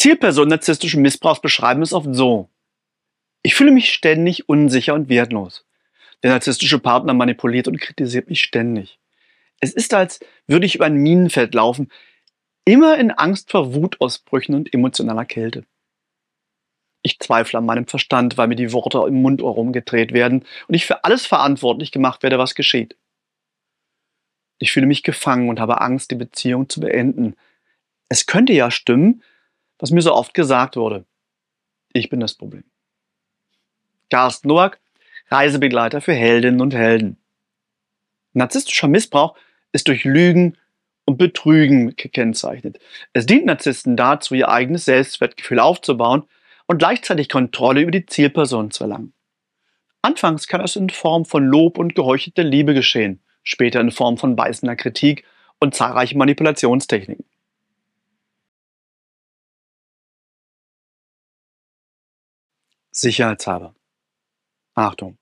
Zielpersonen narzisstischen Missbrauchs beschreiben es oft so. Ich fühle mich ständig unsicher und wertlos. Der narzisstische Partner manipuliert und kritisiert mich ständig. Es ist, als würde ich über ein Minenfeld laufen, immer in Angst vor Wutausbrüchen und emotionaler Kälte. Ich zweifle an meinem Verstand, weil mir die Worte im Mundohr rumgedreht werden und ich für alles verantwortlich gemacht werde, was geschieht. Ich fühle mich gefangen und habe Angst, die Beziehung zu beenden. Es könnte ja stimmen, was mir so oft gesagt wurde. Ich bin das Problem. Carsten Noack, Reisebegleiter für Heldinnen und Helden. Narzisstischer Missbrauch ist durch Lügen und Betrügen gekennzeichnet. Es dient Narzissten dazu, ihr eigenes Selbstwertgefühl aufzubauen und gleichzeitig Kontrolle über die Zielperson zu erlangen. Anfangs kann es in Form von Lob und geheuchelter Liebe geschehen, später in Form von beißender Kritik und zahlreichen Manipulationstechniken. sicherheitshalber. Achtung!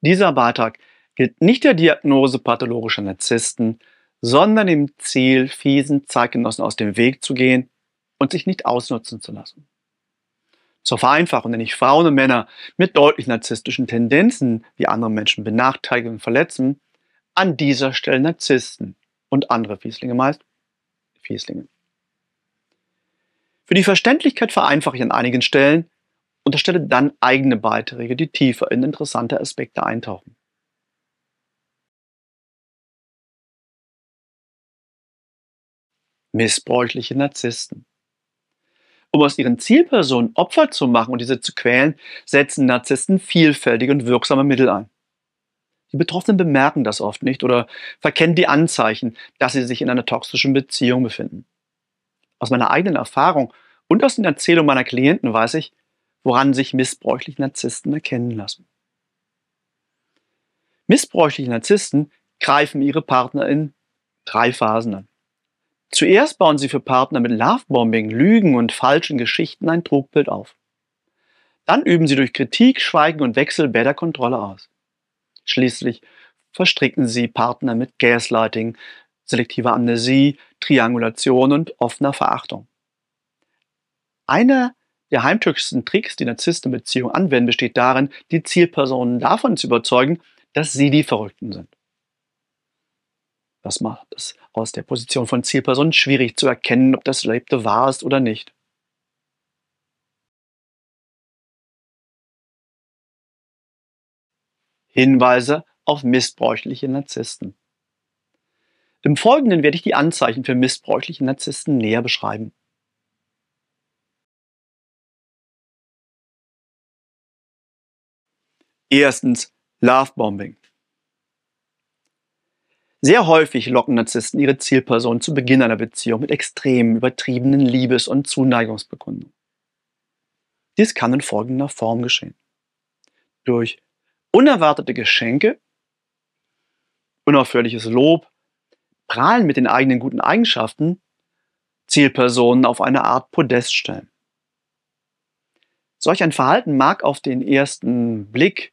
Dieser Beitrag gilt nicht der Diagnose pathologischer Narzissten, sondern dem Ziel, fiesen Zeitgenossen aus dem Weg zu gehen und sich nicht ausnutzen zu lassen. Zur Vereinfachung nenne ich Frauen und Männer mit deutlich narzisstischen Tendenzen, die andere Menschen benachteiligen und verletzen, an dieser Stelle Narzissten und andere Fieslinge meist Fieslinge. Für die Verständlichkeit vereinfache ich an einigen Stellen, und erstelle dann eigene Beiträge, die tiefer in interessante Aspekte eintauchen. Missbräuchliche Narzissten. Um aus ihren Zielpersonen Opfer zu machen und diese zu quälen, setzen Narzissten vielfältige und wirksame Mittel ein. Die Betroffenen bemerken das oft nicht oder verkennen die Anzeichen, dass sie sich in einer toxischen Beziehung befinden. Aus meiner eigenen Erfahrung und aus den Erzählungen meiner Klienten weiß ich, woran sich missbräuchliche Narzissten erkennen lassen. Missbräuchliche Narzissten greifen ihre Partner in drei Phasen an. Zuerst bauen sie für Partner mit Lovebombing, Lügen und falschen Geschichten ein Trugbild auf. Dann üben sie durch Kritik, Schweigen und Wechsel Kontrolle aus. Schließlich verstricken sie Partner mit Gaslighting, selektiver Amnesie, Triangulation und offener Verachtung. Einer der heimtückischsten Tricks, die Narzissten in Beziehungen anwenden, besteht darin, die Zielpersonen davon zu überzeugen, dass sie die Verrückten sind. Das macht es aus der Position von Zielpersonen schwierig zu erkennen, ob das Erlebte wahr ist oder nicht. Hinweise auf missbräuchliche Narzissten. Im Folgenden werde ich die Anzeichen für missbräuchliche Narzissten näher beschreiben. Erstens Lovebombing. Sehr häufig locken Narzissten ihre Zielperson zu Beginn einer Beziehung mit extremen, übertriebenen Liebes- und Zuneigungsbekundungen. Dies kann in folgender Form geschehen. Durch unerwartete Geschenke, unaufhörliches Lob, Prahlen mit den eigenen guten Eigenschaften, Zielpersonen auf eine Art Podest stellen. Solch ein Verhalten mag auf den ersten Blick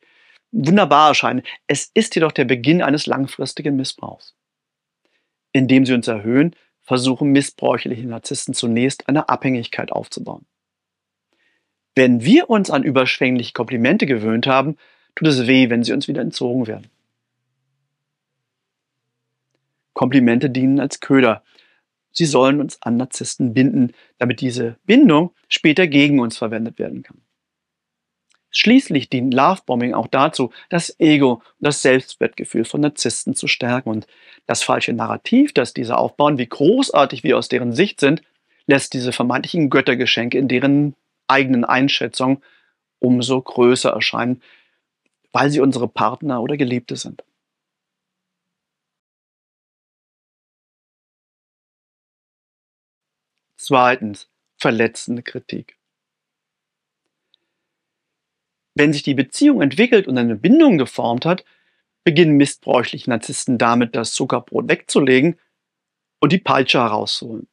wunderbar erscheinen. Es ist jedoch der Beginn eines langfristigen Missbrauchs. Indem sie uns erhöhen, versuchen missbräuchliche Narzissten zunächst eine Abhängigkeit aufzubauen. Wenn wir uns an überschwängliche Komplimente gewöhnt haben, tut es weh, wenn sie uns wieder entzogen werden. Komplimente dienen als Köder. Sie sollen uns an Narzissten binden, damit diese Bindung später gegen uns verwendet werden kann. Schließlich dient Lovebombing auch dazu, das Ego und das Selbstwertgefühl von Narzissten zu stärken. Und das falsche Narrativ, das diese aufbauen, wie großartig wir aus deren Sicht sind, lässt diese vermeintlichen Göttergeschenke in deren eigenen Einschätzung umso größer erscheinen, weil sie unsere Partner oder Geliebte sind. Zweitens, verletzende Kritik wenn sich die Beziehung entwickelt und eine Bindung geformt hat, beginnen missbräuchliche Narzissten damit, das Zuckerbrot wegzulegen und die Peitsche herauszuholen.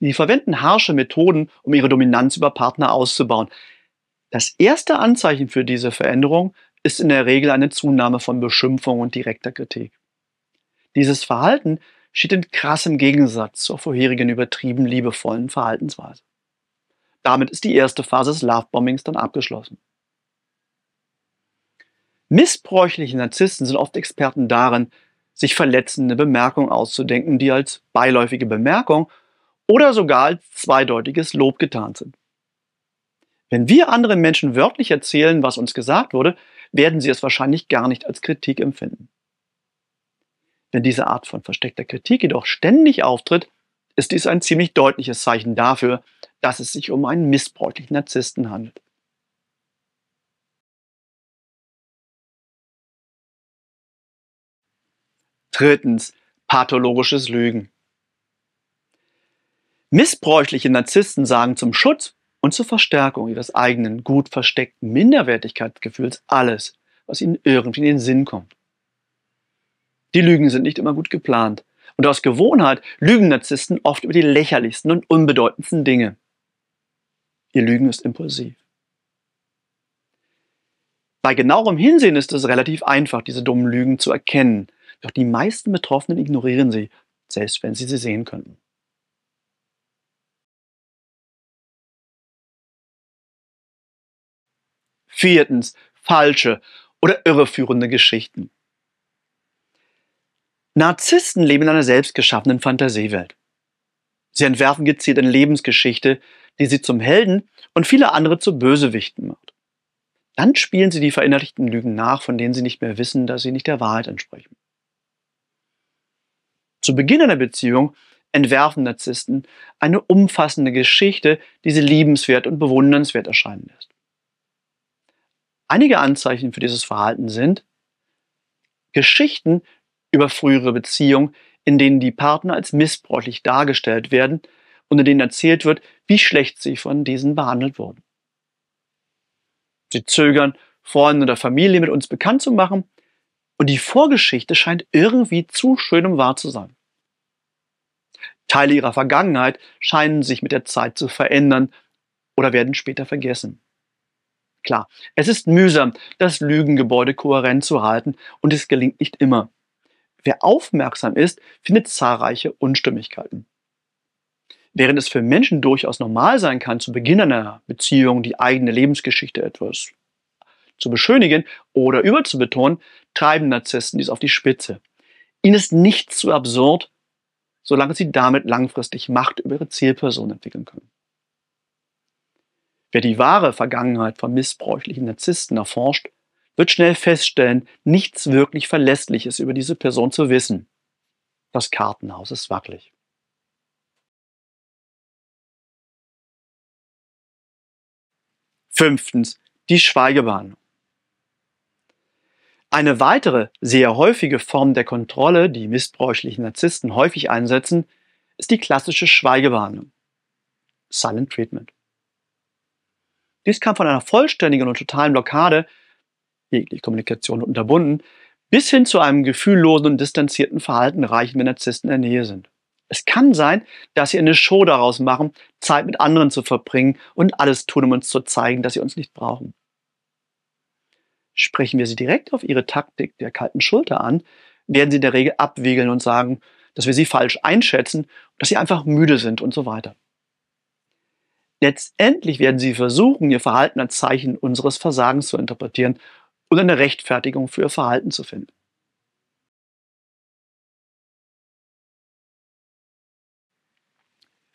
Sie verwenden harsche Methoden, um ihre Dominanz über Partner auszubauen. Das erste Anzeichen für diese Veränderung ist in der Regel eine Zunahme von Beschimpfung und direkter Kritik. Dieses Verhalten steht in krassem Gegensatz zur vorherigen übertrieben liebevollen Verhaltensweise. Damit ist die erste Phase des Lovebombings dann abgeschlossen. Missbräuchliche Narzissten sind oft Experten darin, sich verletzende Bemerkungen auszudenken, die als beiläufige Bemerkung oder sogar als zweideutiges Lob getan sind. Wenn wir anderen Menschen wörtlich erzählen, was uns gesagt wurde, werden sie es wahrscheinlich gar nicht als Kritik empfinden. Wenn diese Art von versteckter Kritik jedoch ständig auftritt, ist dies ein ziemlich deutliches Zeichen dafür, dass es sich um einen missbräuchlichen Narzissten handelt. Drittens, pathologisches Lügen. Missbräuchliche Narzissten sagen zum Schutz und zur Verstärkung ihres eigenen gut versteckten Minderwertigkeitsgefühls alles, was ihnen irgendwie in den Sinn kommt. Die Lügen sind nicht immer gut geplant. Und aus Gewohnheit lügen Narzissten oft über die lächerlichsten und unbedeutendsten Dinge. Ihr Lügen ist impulsiv. Bei genauerem Hinsehen ist es relativ einfach, diese dummen Lügen zu erkennen. Doch die meisten Betroffenen ignorieren sie, selbst wenn sie sie sehen könnten. Viertens, falsche oder irreführende Geschichten. Narzissten leben in einer selbstgeschaffenen Fantasiewelt. Sie entwerfen gezielt eine Lebensgeschichte, die sie zum Helden und viele andere zu Bösewichten macht. Dann spielen sie die verinnerlichten Lügen nach, von denen sie nicht mehr wissen, dass sie nicht der Wahrheit entsprechen. Zu Beginn einer Beziehung entwerfen Narzissten eine umfassende Geschichte, die sie liebenswert und bewundernswert erscheinen lässt. Einige Anzeichen für dieses Verhalten sind Geschichten über frühere Beziehungen, in denen die Partner als missbräuchlich dargestellt werden und in denen erzählt wird, wie schlecht sie von diesen behandelt wurden. Sie zögern, Freunde oder Familie mit uns bekannt zu machen und die Vorgeschichte scheint irgendwie zu schön, um wahr zu sein. Teile ihrer Vergangenheit scheinen sich mit der Zeit zu verändern oder werden später vergessen. Klar, es ist mühsam, das Lügengebäude kohärent zu halten und es gelingt nicht immer. Wer aufmerksam ist, findet zahlreiche Unstimmigkeiten. Während es für Menschen durchaus normal sein kann, zu Beginn einer Beziehung die eigene Lebensgeschichte etwas zu beschönigen oder überzubetonen, treiben Narzissten dies auf die Spitze. Ihnen ist nichts zu absurd, solange sie damit langfristig Macht über ihre Zielperson entwickeln können. Wer die wahre Vergangenheit von missbräuchlichen Narzissten erforscht, wird schnell feststellen, nichts wirklich Verlässliches über diese Person zu wissen. Das Kartenhaus ist wackelig. Fünftens, die Schweigewarnung. Eine weitere sehr häufige Form der Kontrolle, die missbräuchliche Narzissten häufig einsetzen, ist die klassische Schweigewarnung. Silent Treatment. Dies kann von einer vollständigen und totalen Blockade, jegliche Kommunikation unterbunden, bis hin zu einem gefühllosen und distanzierten Verhalten reichen, wenn Narzissten in der Nähe sind. Es kann sein, dass sie eine Show daraus machen, Zeit mit anderen zu verbringen und alles tun, um uns zu zeigen, dass sie uns nicht brauchen. Sprechen wir sie direkt auf ihre Taktik der kalten Schulter an, werden sie in der Regel abwiegeln und sagen, dass wir sie falsch einschätzen, dass sie einfach müde sind und so weiter. Letztendlich werden sie versuchen, ihr Verhalten als Zeichen unseres Versagens zu interpretieren und eine Rechtfertigung für ihr Verhalten zu finden.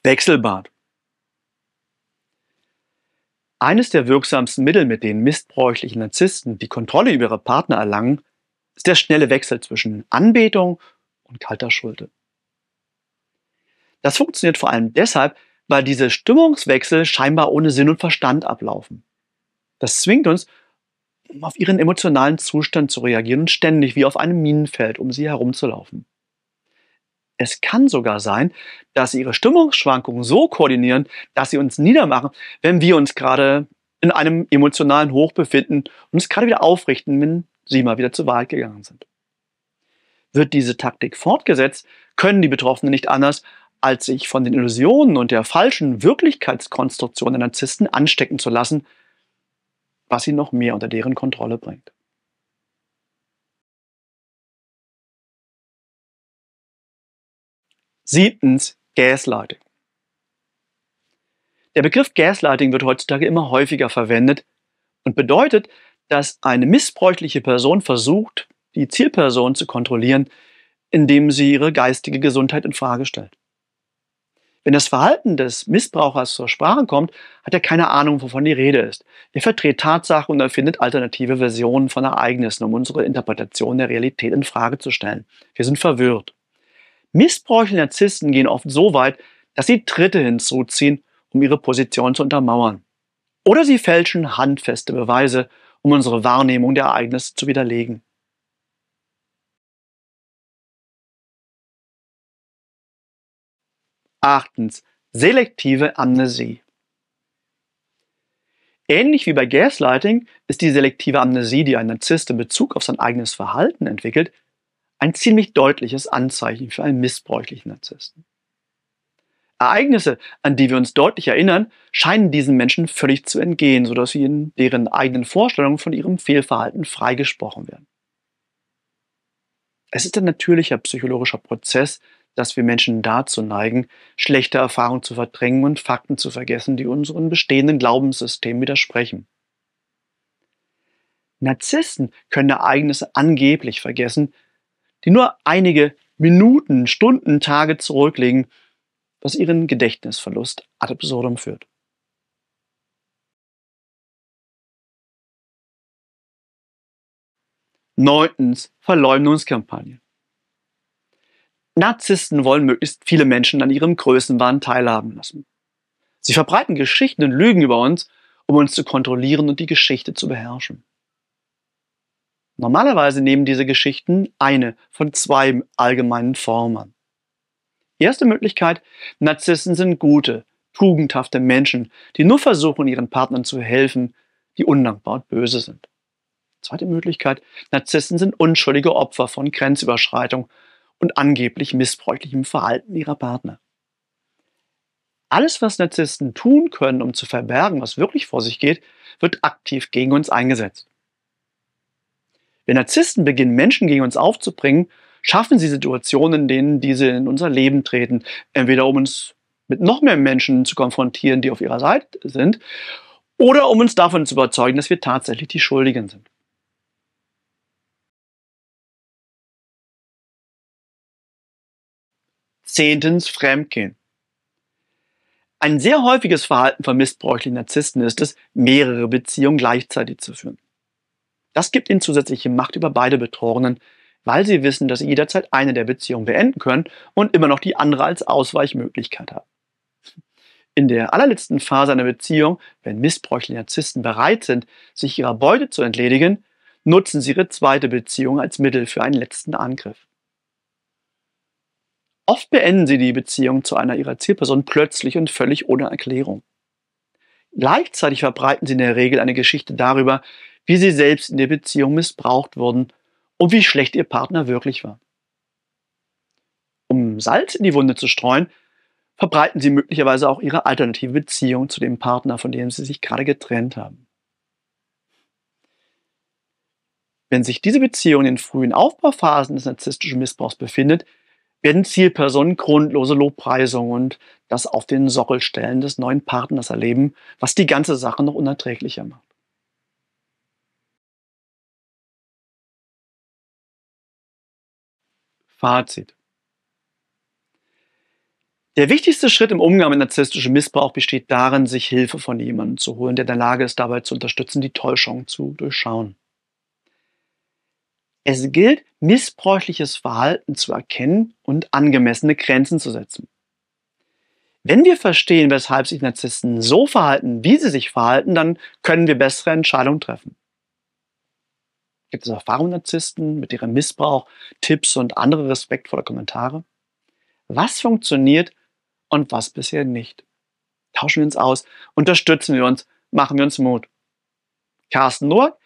Wechselbad. Eines der wirksamsten Mittel, mit denen missbräuchliche Narzissten die Kontrolle über ihre Partner erlangen, ist der schnelle Wechsel zwischen Anbetung und kalter Schulter. Das funktioniert vor allem deshalb, weil diese Stimmungswechsel scheinbar ohne Sinn und Verstand ablaufen. Das zwingt uns, auf ihren emotionalen Zustand zu reagieren und ständig wie auf einem Minenfeld um sie herumzulaufen. Es kann sogar sein, dass sie ihre Stimmungsschwankungen so koordinieren, dass sie uns niedermachen, wenn wir uns gerade in einem emotionalen Hoch befinden und uns gerade wieder aufrichten, wenn sie mal wieder zur Wahl gegangen sind. Wird diese Taktik fortgesetzt, können die Betroffenen nicht anders, als sich von den Illusionen und der falschen Wirklichkeitskonstruktion der Narzissten anstecken zu lassen, was sie noch mehr unter deren Kontrolle bringt. Siebtens, Gaslighting. Der Begriff Gaslighting wird heutzutage immer häufiger verwendet und bedeutet, dass eine missbräuchliche Person versucht, die Zielperson zu kontrollieren, indem sie ihre geistige Gesundheit in Frage stellt. Wenn das Verhalten des Missbrauchers zur Sprache kommt, hat er keine Ahnung, wovon die Rede ist. Er verdreht Tatsachen und erfindet alternative Versionen von Ereignissen, um unsere Interpretation der Realität in Frage zu stellen. Wir sind verwirrt. Missbräuchliche Narzissten gehen oft so weit, dass sie Dritte hinzuziehen, um ihre Position zu untermauern. Oder sie fälschen handfeste Beweise, um unsere Wahrnehmung der Ereignisse zu widerlegen. Achtens. Selektive Amnesie. Ähnlich wie bei Gaslighting ist die selektive Amnesie, die ein Narzisst in Bezug auf sein eigenes Verhalten entwickelt, ein ziemlich deutliches Anzeichen für einen missbräuchlichen Narzissten. Ereignisse, an die wir uns deutlich erinnern, scheinen diesen Menschen völlig zu entgehen, sodass sie in deren eigenen Vorstellungen von ihrem Fehlverhalten freigesprochen werden. Es ist ein natürlicher psychologischer Prozess, dass wir Menschen dazu neigen, schlechte Erfahrungen zu verdrängen und Fakten zu vergessen, die unseren bestehenden Glaubenssystemen widersprechen. Narzissten können Ereignisse angeblich vergessen, die nur einige Minuten, Stunden, Tage zurücklegen, was ihren Gedächtnisverlust ad absurdum führt. Neuntens, Verleumdungskampagne. Narzissten wollen möglichst viele Menschen an ihrem Größenwahn teilhaben lassen. Sie verbreiten Geschichten und Lügen über uns, um uns zu kontrollieren und die Geschichte zu beherrschen. Normalerweise nehmen diese Geschichten eine von zwei allgemeinen Formen Erste Möglichkeit, Narzissen sind gute, tugendhafte Menschen, die nur versuchen, ihren Partnern zu helfen, die undankbar und böse sind. Zweite Möglichkeit, Narzissen sind unschuldige Opfer von Grenzüberschreitung und angeblich missbräuchlichem Verhalten ihrer Partner. Alles, was Narzissten tun können, um zu verbergen, was wirklich vor sich geht, wird aktiv gegen uns eingesetzt. Wenn Narzissten beginnen, Menschen gegen uns aufzubringen, schaffen sie Situationen, in denen diese in unser Leben treten. Entweder um uns mit noch mehr Menschen zu konfrontieren, die auf ihrer Seite sind, oder um uns davon zu überzeugen, dass wir tatsächlich die Schuldigen sind. Zehntens Fremdgehen. Ein sehr häufiges Verhalten von missbräuchlichen Narzissten ist es, mehrere Beziehungen gleichzeitig zu führen. Das gibt ihnen zusätzliche Macht über beide Betroffenen, weil sie wissen, dass sie jederzeit eine der Beziehungen beenden können und immer noch die andere als Ausweichmöglichkeit haben. In der allerletzten Phase einer Beziehung, wenn missbräuchliche Narzissten bereit sind, sich ihrer Beute zu entledigen, nutzen sie ihre zweite Beziehung als Mittel für einen letzten Angriff. Oft beenden sie die Beziehung zu einer ihrer Zielpersonen plötzlich und völlig ohne Erklärung. Gleichzeitig verbreiten sie in der Regel eine Geschichte darüber, wie sie selbst in der Beziehung missbraucht wurden und wie schlecht ihr Partner wirklich war. Um Salz in die Wunde zu streuen, verbreiten sie möglicherweise auch ihre alternative Beziehung zu dem Partner, von dem sie sich gerade getrennt haben. Wenn sich diese Beziehung in frühen Aufbauphasen des narzisstischen Missbrauchs befindet, werden Zielpersonen grundlose Lobpreisungen und das auf den Sockelstellen des neuen Partners erleben, was die ganze Sache noch unerträglicher macht. Fazit. Der wichtigste Schritt im Umgang mit narzisstischem Missbrauch besteht darin, sich Hilfe von jemandem zu holen, der in der Lage ist, dabei zu unterstützen, die Täuschung zu durchschauen. Es gilt, missbräuchliches Verhalten zu erkennen und angemessene Grenzen zu setzen. Wenn wir verstehen, weshalb sich Narzissten so verhalten, wie sie sich verhalten, dann können wir bessere Entscheidungen treffen. Gibt es erfahrene Narzissten mit ihrem Missbrauch, Tipps und andere respektvolle Kommentare? Was funktioniert und was bisher nicht? Tauschen wir uns aus, unterstützen wir uns, machen wir uns Mut. Carsten Noack,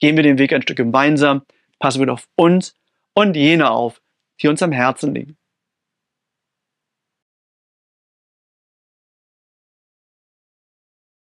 gehen wir den Weg ein Stück gemeinsam, passen wir auf uns und jene auf, die uns am Herzen liegen.